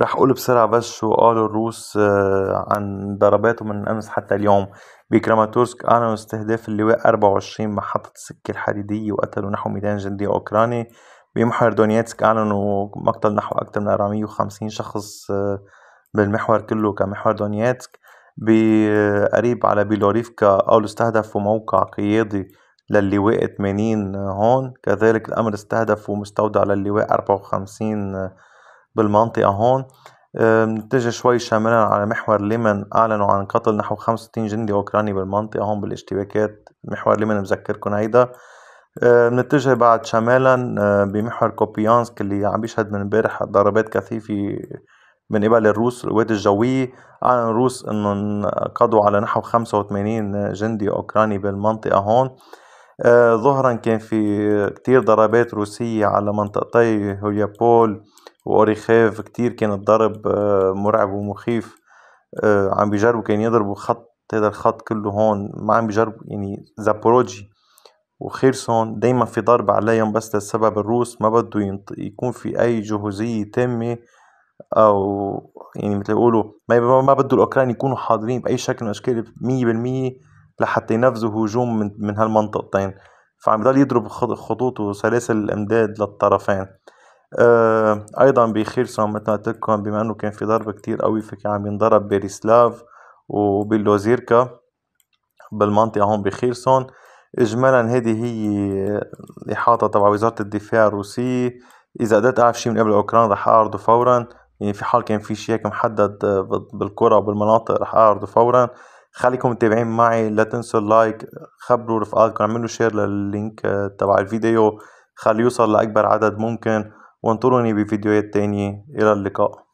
راح اقول بسرعة بس شو قالوا الروس آه، عن ضرباتهم من أمس حتى اليوم بكراماتورسك أعلنوا استهداف اللواء 24 محطة السكة الحديدية وقتلوا نحو 200 جندي أوكراني بمحور دونيتسك أعلنوا مقتل نحو أكثر من 450 شخص آه، بالمحور كله كمحور دونيتسك بقريب على بيلوريفكا قالوا استهدفوا موقع قيادي للواء 80 هون كذلك الأمر استهدفوا مستودع للواء 54 بالمنطقة هون نتجه شوي شمالا على محور لمن أعلنوا عن قتل نحو 65 جندي أوكراني بالمنطقة هون بالاشتباكات محور لمن بذكركم هيدا بنتجه بعد شمالا بمحور كوبيانسك اللي عم بيشهد من امبارح ضربات كثيفة من قبل الروس القوات الجوية أعلن الروس أنهم قضوا على نحو 85 جندي أوكراني بالمنطقة هون آه، ظهرا كان في كتير ضربات روسية على منطقتي هويابول وأوريخيف كتير كان الضرب آه، مرعب ومخيف آه، عم بيجربوا كان يضربوا خط هذا الخط كله هون ما عم بيجربوا يعني زابوروجي وخيرسون دايما في ضرب عليهم بس للسبب الروس ما بده ينط... يكون في اي جهوزية تامة او يعني مثل يقولوا ما, ما بده الاوكران يكونوا حاضرين باي شكل من الاشكال بالمية لحتى ينفذوا هجوم من, من هالمنطقتين فعم بضل يضرب خطوط وسلاسل الامداد للطرفين آه، ايضا بخيرسون مثل ما قلت لكم بما انه كان في ضرب كتير قوي فكان عم ينضرب بيريسلاف وباللوزيركا بالمنطقة هون بخيرسون اجمالا هذه هي الاحاطة تبع وزارة الدفاع الروسية اذا قدرت اعرف شيء من قبل اوكران رح اعرضه فورا يعني في حال كان في شيء هيك محدد بالكرة وبالمناطق رح اعرضه فورا خليكم متابعين معي لا تنسوا اللايك خبروا رفقاتكم اعملوا شير لللينك تبع الفيديو خليه يوصل لاكبر عدد ممكن وانطروني بفيديوهات تانية إلى اللقاء